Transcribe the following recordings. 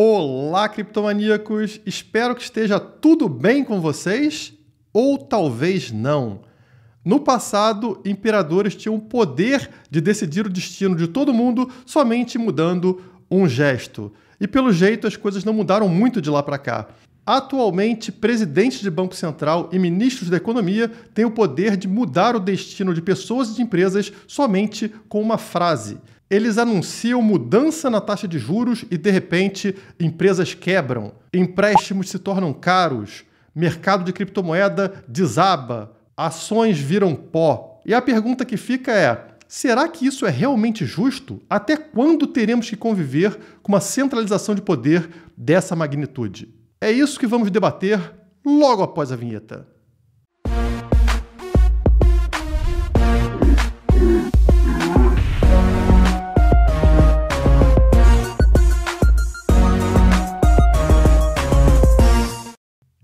Olá, criptomaníacos! Espero que esteja tudo bem com vocês, ou talvez não. No passado, imperadores tinham o poder de decidir o destino de todo mundo somente mudando um gesto. E pelo jeito, as coisas não mudaram muito de lá para cá. Atualmente, presidentes de Banco Central e ministros da Economia têm o poder de mudar o destino de pessoas e de empresas somente com uma frase eles anunciam mudança na taxa de juros e, de repente, empresas quebram, empréstimos se tornam caros, mercado de criptomoeda desaba, ações viram pó. E a pergunta que fica é: será que isso é realmente justo? Até quando teremos que conviver com uma centralização de poder dessa magnitude? É isso que vamos debater logo após a vinheta.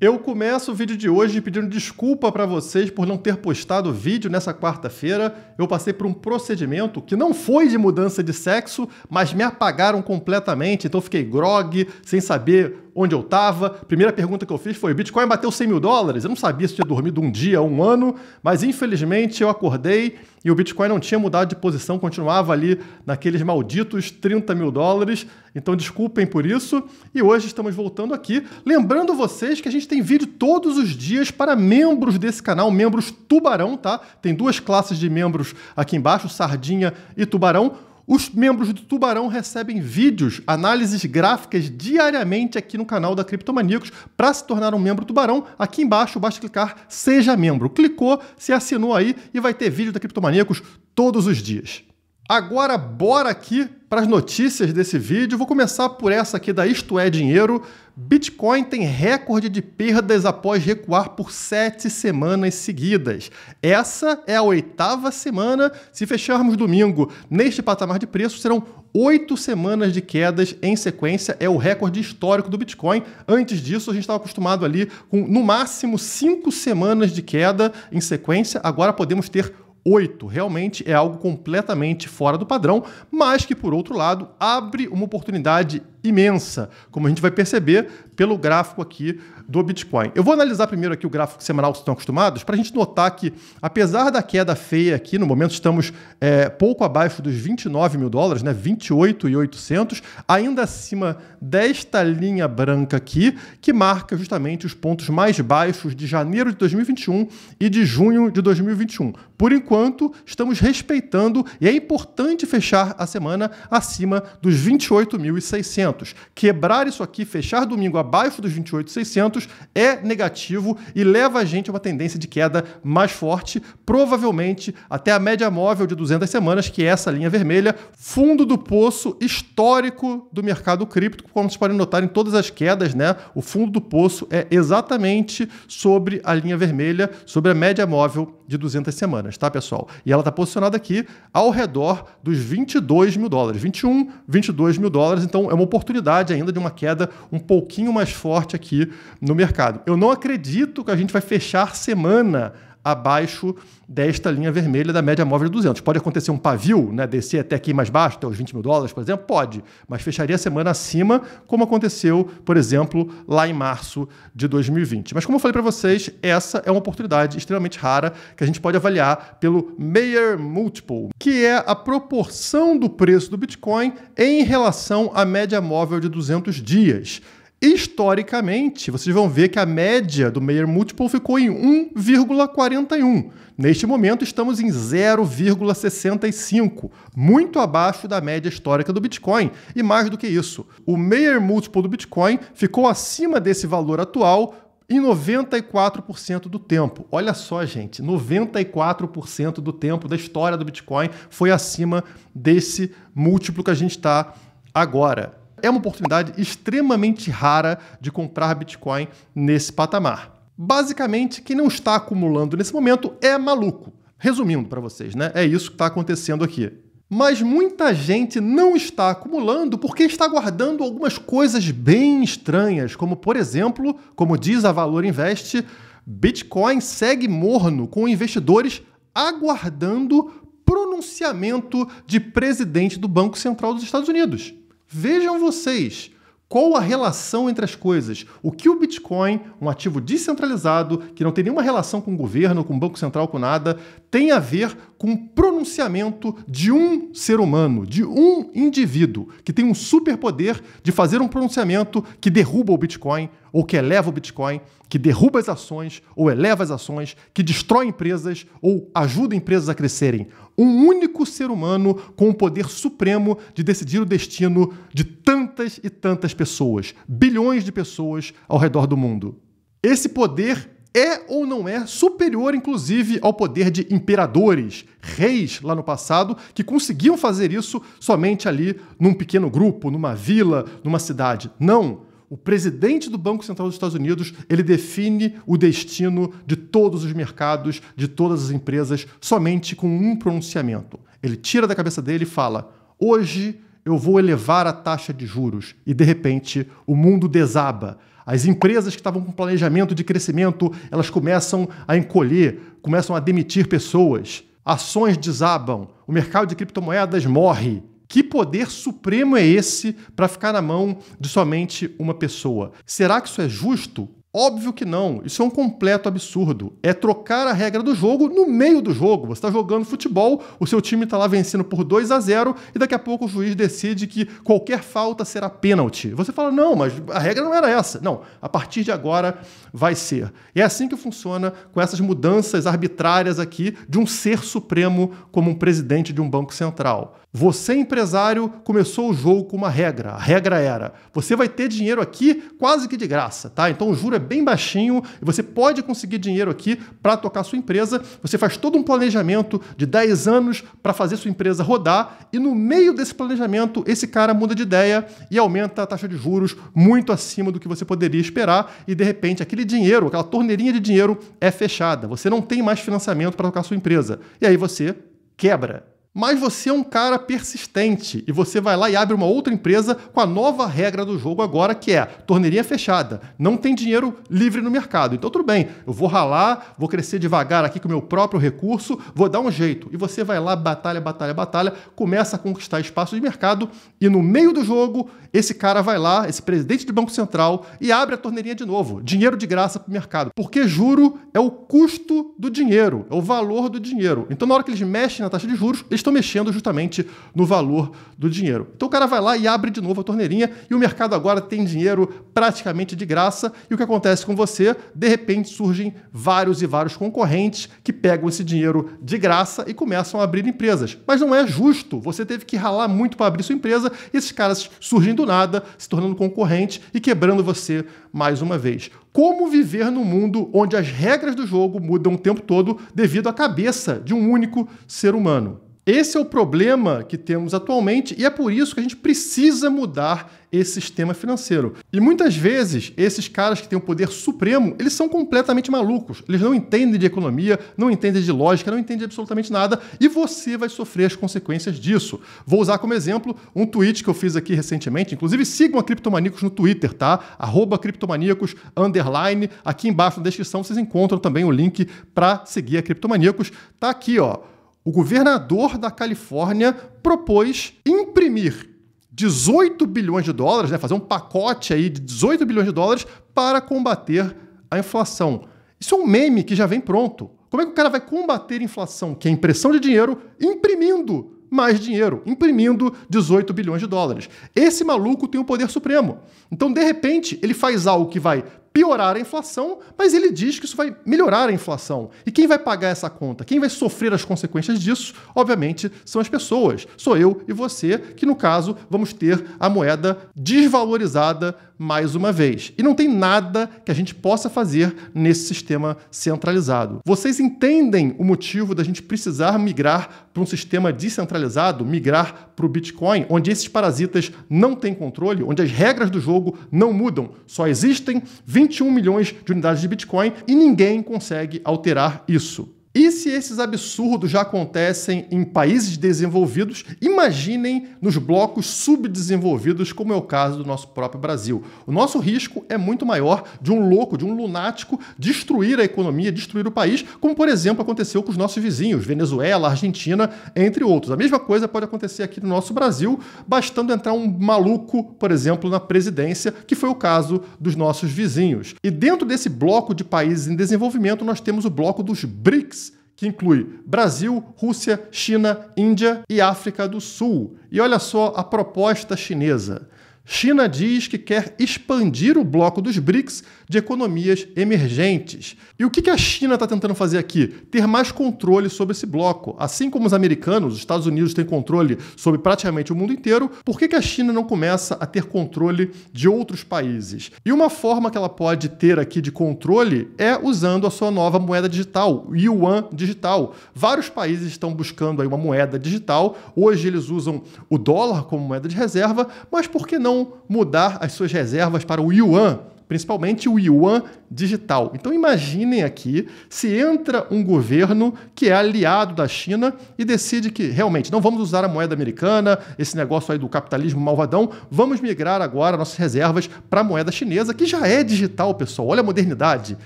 Eu começo o vídeo de hoje pedindo desculpa para vocês por não ter postado o vídeo nessa quarta-feira. Eu passei por um procedimento que não foi de mudança de sexo, mas me apagaram completamente, então fiquei grog, sem saber onde eu estava. Primeira pergunta que eu fiz foi: o Bitcoin bateu 100 mil dólares? Eu não sabia se tinha dormido um dia, um ano, mas infelizmente eu acordei e o Bitcoin não tinha mudado de posição, continuava ali naqueles malditos 30 mil dólares. Então desculpem por isso. E hoje estamos voltando aqui. Lembrando vocês que a gente tem vídeo todos os dias para membros desse canal, membros tubarão, tá? Tem duas classes de membros aqui embaixo, sardinha e tubarão. Os membros do Tubarão recebem vídeos, análises gráficas diariamente aqui no canal da Criptomaníacos. Para se tornar um membro Tubarão, aqui embaixo basta clicar Seja Membro. Clicou, se assinou aí e vai ter vídeo da Criptomaníacos todos os dias. Agora, bora aqui para as notícias desse vídeo. Vou começar por essa aqui da Isto é Dinheiro. Bitcoin tem recorde de perdas após recuar por sete semanas seguidas. Essa é a oitava semana. Se fecharmos domingo neste patamar de preço, serão oito semanas de quedas em sequência. É o recorde histórico do Bitcoin. Antes disso, a gente estava acostumado ali com no máximo cinco semanas de queda em sequência. Agora podemos ter 8 realmente é algo completamente fora do padrão, mas que, por outro lado, abre uma oportunidade imensa, como a gente vai perceber pelo gráfico aqui do Bitcoin. Eu vou analisar primeiro aqui o gráfico semanal que vocês estão acostumados, para a gente notar que, apesar da queda feia aqui, no momento estamos é, pouco abaixo dos 29 mil dólares, né? 28,800, ainda acima desta linha branca aqui, que marca justamente os pontos mais baixos de janeiro de 2021 e de junho de 2021. Por enquanto, estamos respeitando e é importante fechar a semana acima dos 28.600. Quebrar isso aqui, fechar domingo abaixo dos 28.600 é negativo e leva a gente a uma tendência de queda mais forte, provavelmente até a média móvel de 200 semanas, que é essa linha vermelha, fundo do poço histórico do mercado cripto, como vocês podem notar em todas as quedas, né? O fundo do poço é exatamente sobre a linha vermelha, sobre a média móvel de 200 semanas, tá, pessoal? E ela está posicionada aqui ao redor dos 22 mil dólares, 21, 22 mil dólares, então é uma oportunidade ainda de uma queda um pouquinho mais forte aqui no mercado. Eu não acredito que a gente vai fechar semana abaixo desta linha vermelha da média móvel de 200. Pode acontecer um pavio, né, descer até aqui mais baixo, até os 20 mil dólares, por exemplo? Pode, mas fecharia a semana acima, como aconteceu, por exemplo, lá em março de 2020. Mas como eu falei para vocês, essa é uma oportunidade extremamente rara que a gente pode avaliar pelo Mayer Multiple, que é a proporção do preço do Bitcoin em relação à média móvel de 200 dias. Historicamente, vocês vão ver que a média do Meyer Multiple ficou em 1,41. Neste momento, estamos em 0,65, muito abaixo da média histórica do Bitcoin. E mais do que isso, o Meyer Multiple do Bitcoin ficou acima desse valor atual em 94% do tempo. Olha só, gente, 94% do tempo da história do Bitcoin foi acima desse múltiplo que a gente está agora é uma oportunidade extremamente rara de comprar Bitcoin nesse patamar. Basicamente, quem não está acumulando nesse momento é maluco. Resumindo para vocês, né? É isso que está acontecendo aqui. Mas muita gente não está acumulando porque está guardando algumas coisas bem estranhas, como por exemplo, como diz a Valor Invest, Bitcoin segue morno com investidores aguardando pronunciamento de presidente do Banco Central dos Estados Unidos. Vejam vocês qual a relação entre as coisas. O que o Bitcoin, um ativo descentralizado, que não tem nenhuma relação com o governo, com o Banco Central, com nada, tem a ver com o pronunciamento de um ser humano, de um indivíduo, que tem um superpoder de fazer um pronunciamento que derruba o Bitcoin ou que eleva o Bitcoin, que derruba as ações ou eleva as ações, que destrói empresas ou ajuda empresas a crescerem. Um único ser humano com o poder supremo de decidir o destino de tantas e tantas pessoas, bilhões de pessoas ao redor do mundo. Esse poder é ou não é superior, inclusive, ao poder de imperadores, reis lá no passado, que conseguiam fazer isso somente ali num pequeno grupo, numa vila, numa cidade. Não. O presidente do Banco Central dos Estados Unidos, ele define o destino de todos os mercados, de todas as empresas, somente com um pronunciamento. Ele tira da cabeça dele e fala: "Hoje eu vou elevar a taxa de juros". E de repente, o mundo desaba as empresas que estavam com planejamento de crescimento, elas começam a encolher, começam a demitir pessoas. Ações desabam, o mercado de criptomoedas morre. Que poder supremo é esse para ficar na mão de somente uma pessoa? Será que isso é justo? Óbvio que não. Isso é um completo absurdo. É trocar a regra do jogo no meio do jogo. Você está jogando futebol, o seu time está lá vencendo por 2 a 0 e daqui a pouco o juiz decide que qualquer falta será pênalti. Você fala, não, mas a regra não era essa. Não, a partir de agora vai ser. E é assim que funciona com essas mudanças arbitrárias aqui de um ser supremo como um presidente de um banco central. Você, empresário, começou o jogo com uma regra. A regra era: você vai ter dinheiro aqui quase que de graça, tá? Então o juro é bem baixinho e você pode conseguir dinheiro aqui para tocar sua empresa. Você faz todo um planejamento de 10 anos para fazer sua empresa rodar e no meio desse planejamento esse cara muda de ideia e aumenta a taxa de juros muito acima do que você poderia esperar e de repente aquele dinheiro, aquela torneirinha de dinheiro é fechada. Você não tem mais financiamento para tocar sua empresa. E aí você quebra. Mas você é um cara persistente e você vai lá e abre uma outra empresa com a nova regra do jogo agora, que é torneirinha fechada. Não tem dinheiro livre no mercado. Então, tudo bem, eu vou ralar, vou crescer devagar aqui com o meu próprio recurso, vou dar um jeito. E você vai lá, batalha, batalha, batalha, começa a conquistar espaço de mercado e no meio do jogo, esse cara vai lá, esse presidente do Banco Central, e abre a torneirinha de novo. Dinheiro de graça para o mercado. Porque juro é o custo do dinheiro, é o valor do dinheiro. Então, na hora que eles mexem na taxa de juros, eles estão mexendo justamente no valor do dinheiro. Então o cara vai lá e abre de novo a torneirinha e o mercado agora tem dinheiro praticamente de graça. E o que acontece com você? De repente surgem vários e vários concorrentes que pegam esse dinheiro de graça e começam a abrir empresas. Mas não é justo. Você teve que ralar muito para abrir sua empresa e esses caras surgem do nada, se tornando concorrente e quebrando você mais uma vez. Como viver num mundo onde as regras do jogo mudam o tempo todo devido à cabeça de um único ser humano? Esse é o problema que temos atualmente e é por isso que a gente precisa mudar esse sistema financeiro. E muitas vezes, esses caras que têm o poder supremo, eles são completamente malucos. Eles não entendem de economia, não entendem de lógica, não entendem absolutamente nada e você vai sofrer as consequências disso. Vou usar como exemplo um tweet que eu fiz aqui recentemente. Inclusive, sigam a Criptomaníacos no Twitter, tá? Arroba Criptomaníacos, underline. Aqui embaixo na descrição vocês encontram também o link para seguir a Criptomaníacos. Tá aqui, ó o governador da Califórnia propôs imprimir 18 bilhões de dólares, né, fazer um pacote aí de 18 bilhões de dólares para combater a inflação. Isso é um meme que já vem pronto. Como é que o cara vai combater a inflação, que é impressão de dinheiro, imprimindo mais dinheiro, imprimindo 18 bilhões de dólares? Esse maluco tem o poder supremo. Então, de repente, ele faz algo que vai piorar a inflação, mas ele diz que isso vai melhorar a inflação. E quem vai pagar essa conta? Quem vai sofrer as consequências disso? Obviamente, são as pessoas. Sou eu e você, que no caso vamos ter a moeda desvalorizada mais uma vez. E não tem nada que a gente possa fazer nesse sistema centralizado. Vocês entendem o motivo da gente precisar migrar para um sistema descentralizado, migrar para o Bitcoin, onde esses parasitas não têm controle, onde as regras do jogo não mudam, só existem 20 21 milhões de unidades de Bitcoin e ninguém consegue alterar isso. E se esses absurdos já acontecem em países desenvolvidos, imaginem nos blocos subdesenvolvidos, como é o caso do nosso próprio Brasil. O nosso risco é muito maior de um louco, de um lunático destruir a economia, destruir o país, como por exemplo aconteceu com os nossos vizinhos, Venezuela, Argentina, entre outros. A mesma coisa pode acontecer aqui no nosso Brasil, bastando entrar um maluco, por exemplo, na presidência, que foi o caso dos nossos vizinhos. E dentro desse bloco de países em desenvolvimento, nós temos o bloco dos BRICS que inclui Brasil, Rússia, China, Índia e África do Sul. E olha só a proposta chinesa. China diz que quer expandir o bloco dos BRICS de economias emergentes. E o que a China está tentando fazer aqui? Ter mais controle sobre esse bloco. Assim como os americanos, os Estados Unidos têm controle sobre praticamente o mundo inteiro, por que a China não começa a ter controle de outros países? E uma forma que ela pode ter aqui de controle é usando a sua nova moeda digital, o Yuan digital. Vários países estão buscando aí uma moeda digital. Hoje eles usam o dólar como moeda de reserva, mas por que não mudar as suas reservas para o Yuan? principalmente o Yuan digital. Então imaginem aqui se entra um governo que é aliado da China e decide que realmente não vamos usar a moeda americana, esse negócio aí do capitalismo malvadão, vamos migrar agora nossas reservas para a moeda chinesa, que já é digital, pessoal. Olha a modernidade.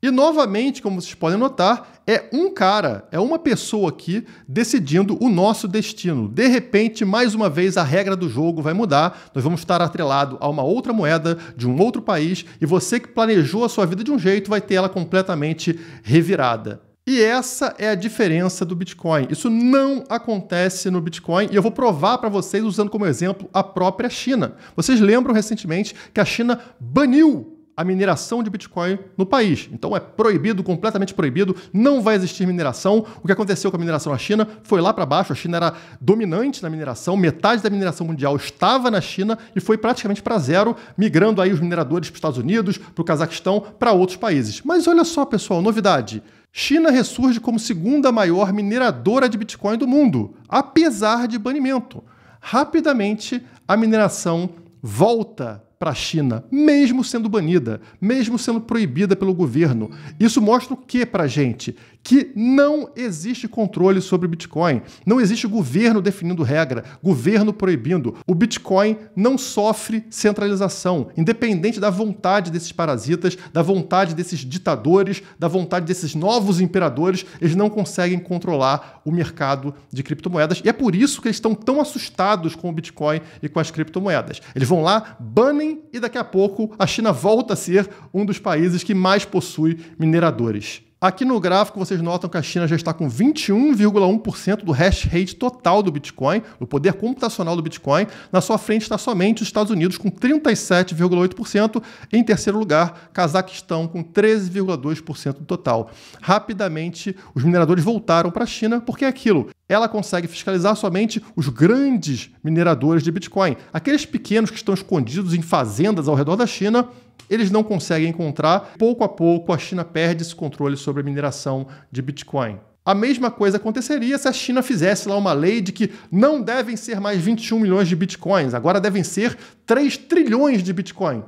E novamente, como vocês podem notar, é um cara, é uma pessoa aqui decidindo o nosso destino. De repente, mais uma vez a regra do jogo vai mudar. Nós vamos estar atrelado a uma outra moeda de um outro país e você que planejou a sua vida de um jeito jeito vai ter ela completamente revirada. E essa é a diferença do Bitcoin. Isso não acontece no Bitcoin e eu vou provar para vocês usando como exemplo a própria China. Vocês lembram recentemente que a China baniu a mineração de Bitcoin no país. Então é proibido, completamente proibido, não vai existir mineração. O que aconteceu com a mineração na China foi lá para baixo. A China era dominante na mineração, metade da mineração mundial estava na China e foi praticamente para zero, migrando aí os mineradores para os Estados Unidos, para o Cazaquistão, para outros países. Mas olha só, pessoal, novidade. China ressurge como segunda maior mineradora de Bitcoin do mundo, apesar de banimento. Rapidamente, a mineração volta para a China, mesmo sendo banida, mesmo sendo proibida pelo governo. Isso mostra o que para a gente? que não existe controle sobre o Bitcoin. Não existe governo definindo regra, governo proibindo. O Bitcoin não sofre centralização, independente da vontade desses parasitas, da vontade desses ditadores, da vontade desses novos imperadores, eles não conseguem controlar o mercado de criptomoedas. E é por isso que eles estão tão assustados com o Bitcoin e com as criptomoedas. Eles vão lá, banem e daqui a pouco a China volta a ser um dos países que mais possui mineradores. Aqui no gráfico vocês notam que a China já está com 21,1% do hash rate total do Bitcoin, do poder computacional do Bitcoin. Na sua frente está somente os Estados Unidos com 37,8%. Em terceiro lugar, Cazaquistão com 13,2% do total. Rapidamente, os mineradores voltaram para a China porque é aquilo. Ela consegue fiscalizar somente os grandes mineradores de Bitcoin. Aqueles pequenos que estão escondidos em fazendas ao redor da China eles não conseguem encontrar. Pouco a pouco, a China perde esse controle sobre a mineração de Bitcoin. A mesma coisa aconteceria se a China fizesse lá uma lei de que não devem ser mais 21 milhões de bitcoins, agora devem ser 3 trilhões de bitcoin.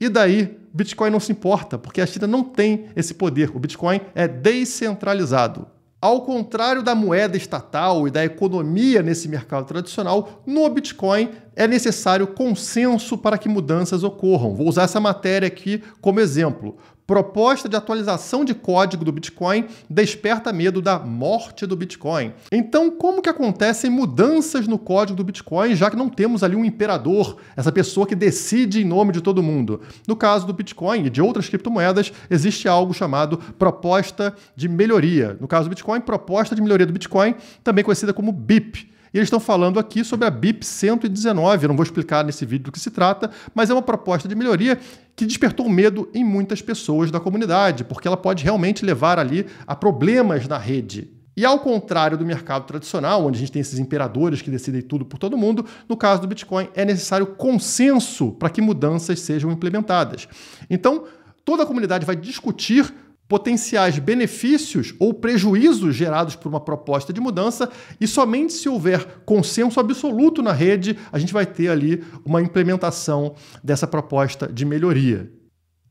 E daí, Bitcoin não se importa, porque a China não tem esse poder. O Bitcoin é descentralizado. Ao contrário da moeda estatal e da economia nesse mercado tradicional, no Bitcoin é necessário consenso para que mudanças ocorram. Vou usar essa matéria aqui como exemplo. Proposta de atualização de código do Bitcoin desperta medo da morte do Bitcoin. Então, como que acontecem mudanças no código do Bitcoin, já que não temos ali um imperador, essa pessoa que decide em nome de todo mundo? No caso do Bitcoin e de outras criptomoedas, existe algo chamado proposta de melhoria. No caso do Bitcoin, proposta de melhoria do Bitcoin, também conhecida como BIP e eles estão falando aqui sobre a BIP 119. Eu não vou explicar nesse vídeo do que se trata, mas é uma proposta de melhoria que despertou medo em muitas pessoas da comunidade, porque ela pode realmente levar ali a problemas na rede. E ao contrário do mercado tradicional, onde a gente tem esses imperadores que decidem tudo por todo mundo, no caso do Bitcoin é necessário consenso para que mudanças sejam implementadas. Então, toda a comunidade vai discutir potenciais benefícios ou prejuízos gerados por uma proposta de mudança, e somente se houver consenso absoluto na rede, a gente vai ter ali uma implementação dessa proposta de melhoria.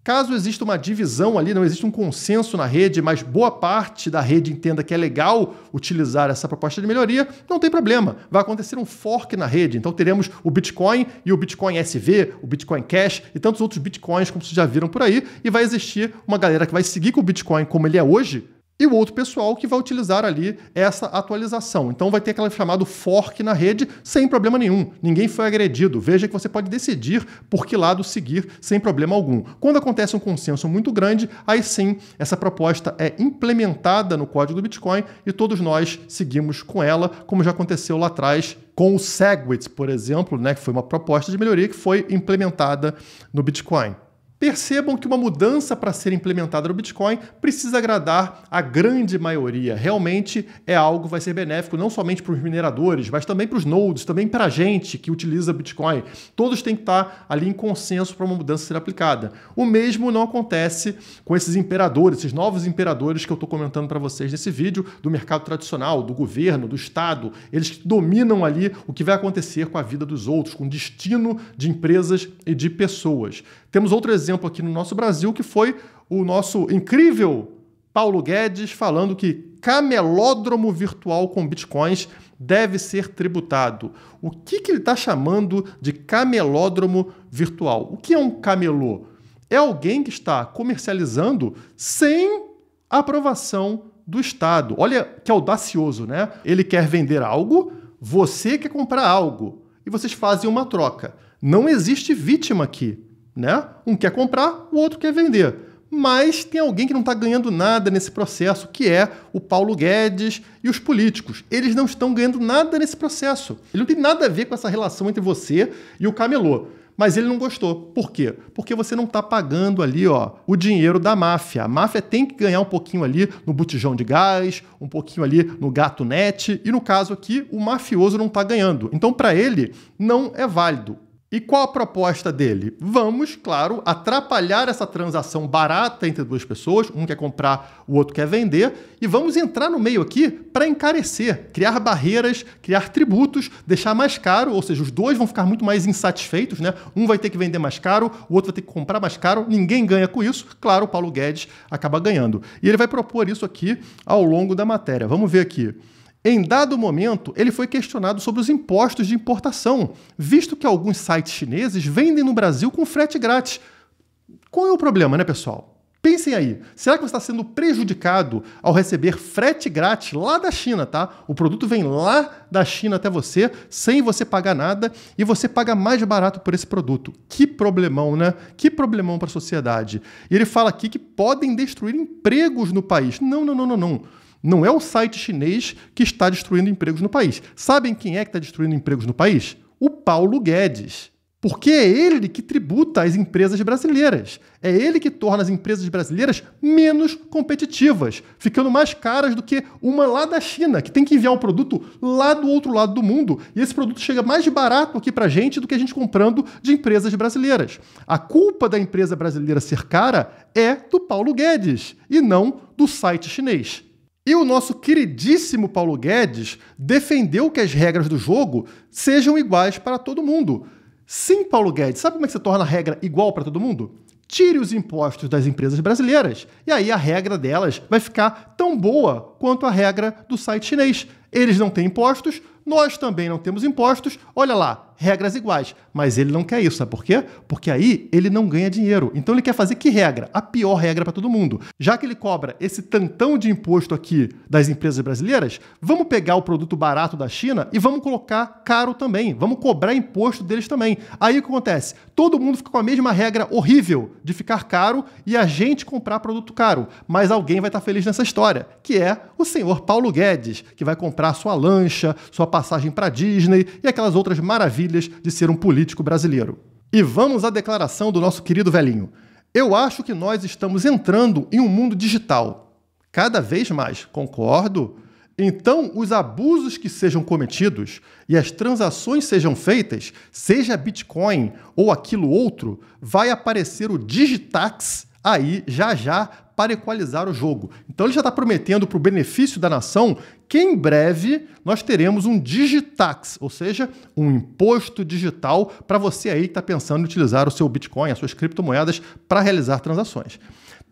Caso exista uma divisão ali, não existe um consenso na rede, mas boa parte da rede entenda que é legal utilizar essa proposta de melhoria, não tem problema. Vai acontecer um fork na rede. Então teremos o Bitcoin e o Bitcoin SV, o Bitcoin Cash e tantos outros bitcoins como vocês já viram por aí, e vai existir uma galera que vai seguir com o Bitcoin como ele é hoje, e o outro pessoal que vai utilizar ali essa atualização. Então vai ter aquele chamado fork na rede sem problema nenhum. Ninguém foi agredido. Veja que você pode decidir por que lado seguir sem problema algum. Quando acontece um consenso muito grande, aí sim essa proposta é implementada no código do Bitcoin e todos nós seguimos com ela, como já aconteceu lá atrás com o Segwit, por exemplo, né, que foi uma proposta de melhoria que foi implementada no Bitcoin. Percebam que uma mudança para ser implementada no Bitcoin precisa agradar a grande maioria. Realmente é algo que vai ser benéfico não somente para os mineradores, mas também para os nodes, também para a gente que utiliza Bitcoin. Todos têm que estar ali em consenso para uma mudança ser aplicada. O mesmo não acontece com esses imperadores, esses novos imperadores que eu estou comentando para vocês nesse vídeo, do mercado tradicional, do governo, do Estado. Eles dominam ali o que vai acontecer com a vida dos outros, com o destino de empresas e de pessoas. Temos outro exemplo aqui no nosso Brasil, que foi o nosso incrível Paulo Guedes falando que camelódromo virtual com bitcoins deve ser tributado. O que, que ele está chamando de camelódromo virtual? O que é um camelô? É alguém que está comercializando sem aprovação do Estado. Olha que audacioso, né? Ele quer vender algo, você quer comprar algo e vocês fazem uma troca. Não existe vítima aqui né? Um quer comprar, o outro quer vender. Mas tem alguém que não está ganhando nada nesse processo, que é o Paulo Guedes e os políticos. Eles não estão ganhando nada nesse processo. Ele não tem nada a ver com essa relação entre você e o camelô. Mas ele não gostou. Por quê? Porque você não está pagando ali ó, o dinheiro da máfia. A máfia tem que ganhar um pouquinho ali no botijão de gás, um pouquinho ali no gato net. E no caso aqui, o mafioso não está ganhando. Então, para ele, não é válido. E qual a proposta dele? Vamos, claro, atrapalhar essa transação barata entre duas pessoas, um quer comprar, o outro quer vender, e vamos entrar no meio aqui para encarecer, criar barreiras, criar tributos, deixar mais caro, ou seja, os dois vão ficar muito mais insatisfeitos, né? Um vai ter que vender mais caro, o outro vai ter que comprar mais caro, ninguém ganha com isso. Claro, o Paulo Guedes acaba ganhando. E ele vai propor isso aqui ao longo da matéria. Vamos ver aqui. Em dado momento, ele foi questionado sobre os impostos de importação, visto que alguns sites chineses vendem no Brasil com frete grátis. Qual é o problema, né, pessoal? Pensem aí, será que você está sendo prejudicado ao receber frete grátis lá da China, tá? O produto vem lá da China até você, sem você pagar nada, e você paga mais barato por esse produto. Que problemão, né? Que problemão para a sociedade. E ele fala aqui que podem destruir empregos no país. Não, não, não, não, não. Não é o site chinês que está destruindo empregos no país. Sabem quem é que está destruindo empregos no país? O Paulo Guedes. Porque é ele que tributa as empresas brasileiras. É ele que torna as empresas brasileiras menos competitivas, ficando mais caras do que uma lá da China, que tem que enviar um produto lá do outro lado do mundo. E esse produto chega mais barato aqui para gente do que a gente comprando de empresas brasileiras. A culpa da empresa brasileira ser cara é do Paulo Guedes e não do site chinês. E o nosso queridíssimo Paulo Guedes defendeu que as regras do jogo sejam iguais para todo mundo. Sim, Paulo Guedes, sabe como é que você torna a regra igual para todo mundo? Tire os impostos das empresas brasileiras, e aí a regra delas vai ficar tão boa quanto a regra do site chinês. Eles não têm impostos, nós também não temos impostos. Olha lá, regras iguais. Mas ele não quer isso, sabe por quê? Porque aí ele não ganha dinheiro. Então ele quer fazer que regra? A pior regra para todo mundo. Já que ele cobra esse tantão de imposto aqui das empresas brasileiras, vamos pegar o produto barato da China e vamos colocar caro também. Vamos cobrar imposto deles também. Aí o que acontece? Todo mundo fica com a mesma regra horrível de ficar caro e a gente comprar produto caro. Mas alguém vai estar feliz nessa história, que é o senhor Paulo Guedes, que vai comprar comprar sua lancha, sua passagem para Disney e aquelas outras maravilhas de ser um político brasileiro. E vamos à declaração do nosso querido velhinho. Eu acho que nós estamos entrando em um mundo digital. Cada vez mais, concordo. Então, os abusos que sejam cometidos e as transações sejam feitas, seja Bitcoin ou aquilo outro, vai aparecer o Digitax aí já já para equalizar o jogo. Então ele já está prometendo para o benefício da nação que em breve nós teremos um digitax, ou seja, um imposto digital para você aí que está pensando em utilizar o seu Bitcoin, as suas criptomoedas para realizar transações.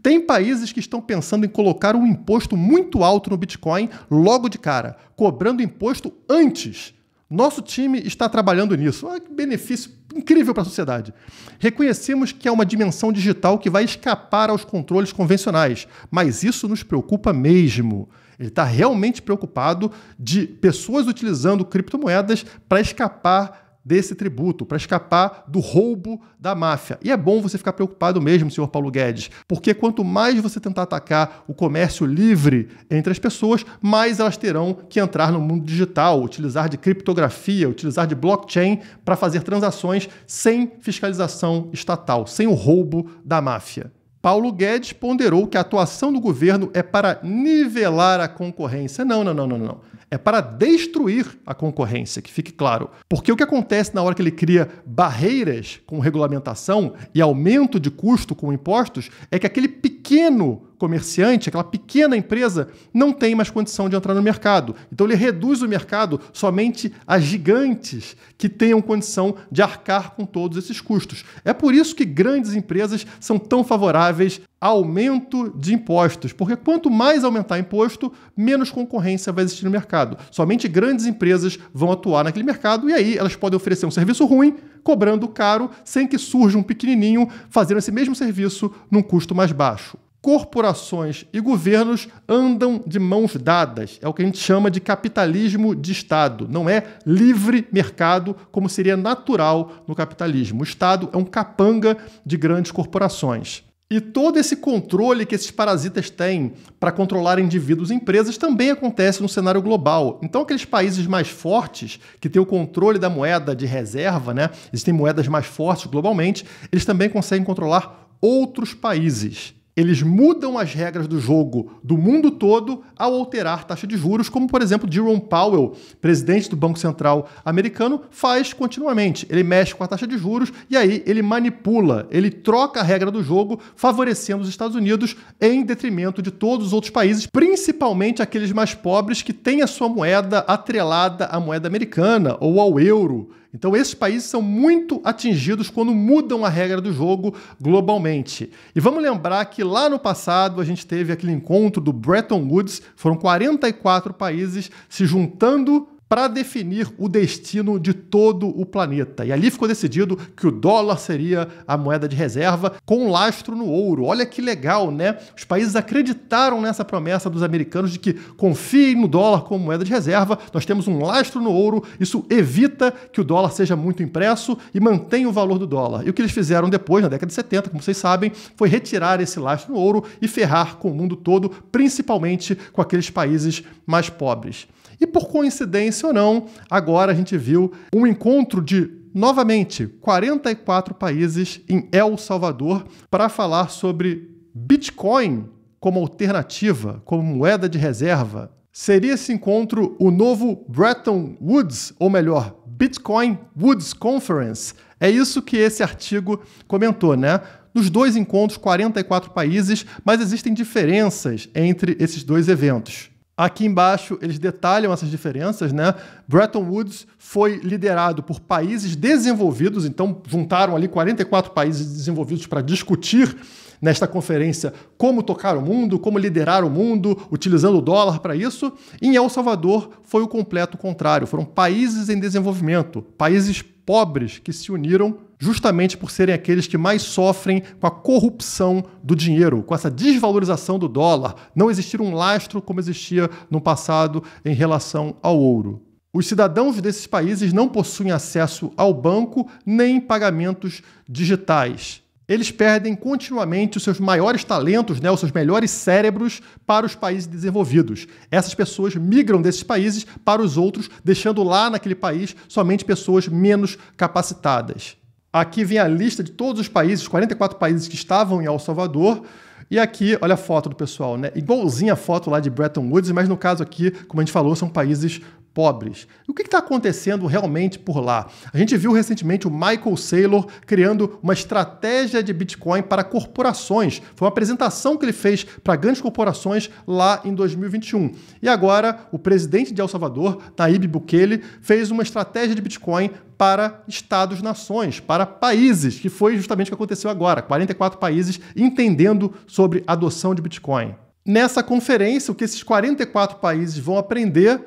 Tem países que estão pensando em colocar um imposto muito alto no Bitcoin logo de cara, cobrando imposto antes nosso time está trabalhando nisso. Olha que benefício incrível para a sociedade. Reconhecemos que há uma dimensão digital que vai escapar aos controles convencionais, mas isso nos preocupa mesmo. Ele está realmente preocupado de pessoas utilizando criptomoedas para escapar desse tributo, para escapar do roubo da máfia. E é bom você ficar preocupado mesmo, senhor Paulo Guedes, porque quanto mais você tentar atacar o comércio livre entre as pessoas, mais elas terão que entrar no mundo digital, utilizar de criptografia, utilizar de blockchain para fazer transações sem fiscalização estatal, sem o roubo da máfia. Paulo Guedes ponderou que a atuação do governo é para nivelar a concorrência. Não, não, não, não, não é para destruir a concorrência, que fique claro. Porque o que acontece na hora que ele cria barreiras com regulamentação e aumento de custo com impostos é que aquele pequeno comerciante, aquela pequena empresa, não tem mais condição de entrar no mercado. Então ele reduz o mercado somente a gigantes que tenham condição de arcar com todos esses custos. É por isso que grandes empresas são tão favoráveis ao aumento de impostos, porque quanto mais aumentar imposto, menos concorrência vai existir no mercado. Somente grandes empresas vão atuar naquele mercado e aí elas podem oferecer um serviço ruim, cobrando caro, sem que surja um pequenininho fazendo esse mesmo serviço num custo mais baixo corporações e governos andam de mãos dadas. É o que a gente chama de capitalismo de Estado. Não é livre mercado, como seria natural no capitalismo. O Estado é um capanga de grandes corporações. E todo esse controle que esses parasitas têm para controlar indivíduos e empresas também acontece no cenário global. Então, aqueles países mais fortes, que têm o controle da moeda de reserva, né? existem moedas mais fortes globalmente, eles também conseguem controlar outros países. Eles mudam as regras do jogo do mundo todo ao alterar taxa de juros, como por exemplo Jerome Powell, presidente do Banco Central americano, faz continuamente. Ele mexe com a taxa de juros e aí ele manipula, ele troca a regra do jogo, favorecendo os Estados Unidos em detrimento de todos os outros países, principalmente aqueles mais pobres que têm a sua moeda atrelada à moeda americana ou ao euro. Então, esses países são muito atingidos quando mudam a regra do jogo globalmente. E vamos lembrar que lá no passado a gente teve aquele encontro do Bretton Woods, foram 44 países se juntando para definir o destino de todo o planeta. E ali ficou decidido que o dólar seria a moeda de reserva com um lastro no ouro. Olha que legal, né? Os países acreditaram nessa promessa dos americanos de que confiem no dólar como moeda de reserva, nós temos um lastro no ouro, isso evita que o dólar seja muito impresso e mantém o valor do dólar. E o que eles fizeram depois, na década de 70, como vocês sabem, foi retirar esse lastro no ouro e ferrar com o mundo todo, principalmente com aqueles países mais pobres. E por coincidência ou não, agora a gente viu um encontro de novamente 44 países em El Salvador para falar sobre Bitcoin como alternativa, como moeda de reserva. Seria esse encontro o novo Bretton Woods, ou melhor, Bitcoin Woods Conference? É isso que esse artigo comentou, né? Nos dois encontros, 44 países, mas existem diferenças entre esses dois eventos. Aqui embaixo eles detalham essas diferenças, né? Bretton Woods foi liderado por países desenvolvidos, então juntaram ali 44 países desenvolvidos para discutir nesta conferência como tocar o mundo, como liderar o mundo, utilizando o dólar para isso. em El Salvador foi o completo contrário, foram países em desenvolvimento, países pobres que se uniram justamente por serem aqueles que mais sofrem com a corrupção do dinheiro, com essa desvalorização do dólar, não existir um lastro como existia no passado em relação ao ouro. Os cidadãos desses países não possuem acesso ao banco nem pagamentos digitais. Eles perdem continuamente os seus maiores talentos, né, os seus melhores cérebros para os países desenvolvidos. Essas pessoas migram desses países para os outros, deixando lá naquele país somente pessoas menos capacitadas. Aqui vem a lista de todos os países, 44 países que estavam em El Salvador. E aqui, olha a foto do pessoal, né? Igualzinha a foto lá de Bretton Woods, mas no caso aqui, como a gente falou, são países pobres. E o que está acontecendo realmente por lá? A gente viu recentemente o Michael Saylor criando uma estratégia de Bitcoin para corporações. Foi uma apresentação que ele fez para grandes corporações lá em 2021. E agora, o presidente de El Salvador, Nayib Bukele, fez uma estratégia de Bitcoin para estados-nações, para países, que foi justamente o que aconteceu agora. 44 países entendendo sobre adoção de Bitcoin. Nessa conferência, o que esses 44 países vão aprender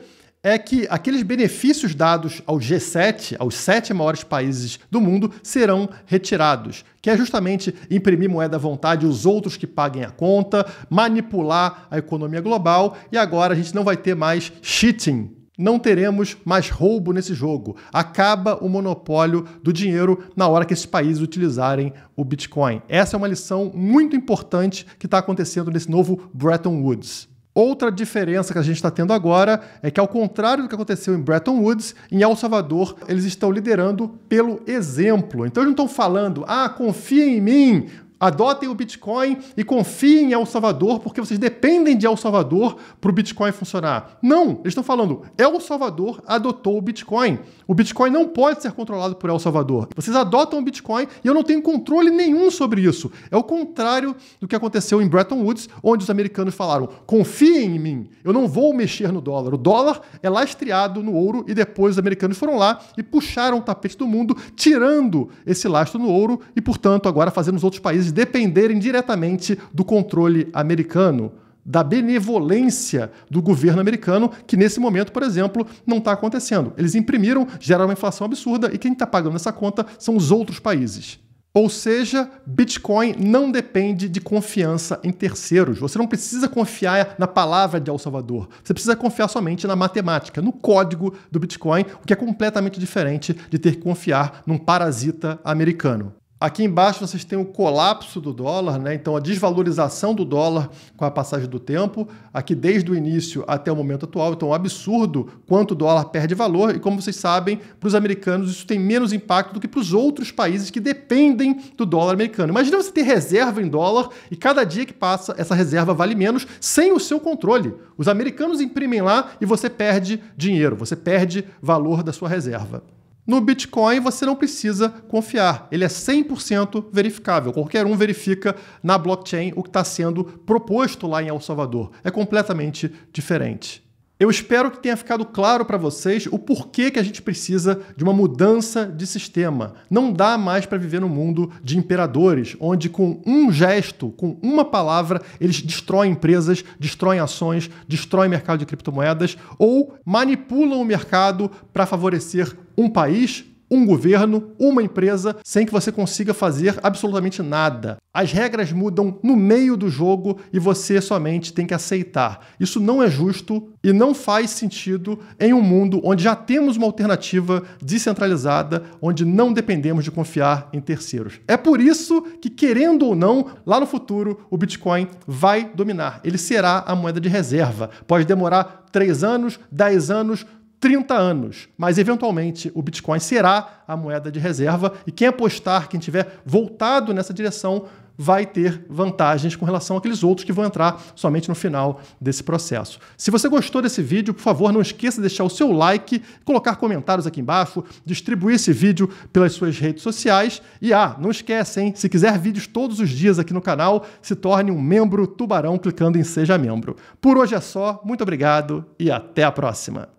é que aqueles benefícios dados ao G7, aos sete maiores países do mundo, serão retirados, que é justamente imprimir moeda à vontade, os outros que paguem a conta, manipular a economia global e agora a gente não vai ter mais cheating, não teremos mais roubo nesse jogo. Acaba o monopólio do dinheiro na hora que esses países utilizarem o Bitcoin. Essa é uma lição muito importante que está acontecendo nesse novo Bretton Woods. Outra diferença que a gente está tendo agora é que, ao contrário do que aconteceu em Bretton Woods, em El Salvador, eles estão liderando pelo exemplo. Então, eles não estão falando, ah, confia em mim, Adotem o Bitcoin e confiem em El Salvador porque vocês dependem de El Salvador para o Bitcoin funcionar. Não, eles estão falando, El Salvador adotou o Bitcoin. O Bitcoin não pode ser controlado por El Salvador. Vocês adotam o Bitcoin e eu não tenho controle nenhum sobre isso. É o contrário do que aconteceu em Bretton Woods, onde os americanos falaram: confiem em mim, eu não vou mexer no dólar. O dólar é lastreado no ouro e depois os americanos foram lá e puxaram o tapete do mundo, tirando esse lastro no ouro e, portanto, agora fazendo os outros países dependerem diretamente do controle americano, da benevolência do governo americano, que nesse momento, por exemplo, não está acontecendo. Eles imprimiram, geraram uma inflação absurda e quem está pagando essa conta são os outros países. Ou seja, Bitcoin não depende de confiança em terceiros. Você não precisa confiar na palavra de El Salvador. Você precisa confiar somente na matemática, no código do Bitcoin, o que é completamente diferente de ter que confiar num parasita americano. Aqui embaixo vocês têm o colapso do dólar, né? então a desvalorização do dólar com a passagem do tempo, aqui desde o início até o momento atual. Então, é um absurdo quanto o dólar perde valor, e como vocês sabem, para os americanos isso tem menos impacto do que para os outros países que dependem do dólar americano. Imagina você ter reserva em dólar e cada dia que passa essa reserva vale menos sem o seu controle. Os americanos imprimem lá e você perde dinheiro, você perde valor da sua reserva. No Bitcoin, você não precisa confiar. Ele é 100% verificável. Qualquer um verifica na blockchain o que está sendo proposto lá em El Salvador. É completamente diferente. Eu espero que tenha ficado claro para vocês o porquê que a gente precisa de uma mudança de sistema. Não dá mais para viver num mundo de imperadores, onde com um gesto, com uma palavra, eles destroem empresas, destroem ações, destroem mercado de criptomoedas ou manipulam o mercado para favorecer um país, um governo, uma empresa, sem que você consiga fazer absolutamente nada. As regras mudam no meio do jogo e você somente tem que aceitar. Isso não é justo e não faz sentido em um mundo onde já temos uma alternativa descentralizada, onde não dependemos de confiar em terceiros. É por isso que, querendo ou não, lá no futuro o Bitcoin vai dominar. Ele será a moeda de reserva. Pode demorar 3 anos, 10 anos, 30 anos, mas eventualmente o Bitcoin será a moeda de reserva e quem apostar, quem tiver voltado nessa direção, vai ter vantagens com relação àqueles outros que vão entrar somente no final desse processo. Se você gostou desse vídeo, por favor, não esqueça de deixar o seu like, colocar comentários aqui embaixo, distribuir esse vídeo pelas suas redes sociais e ah, não esquece, hein? Se quiser vídeos todos os dias aqui no canal, se torne um membro Tubarão clicando em seja membro. Por hoje é só, muito obrigado e até a próxima.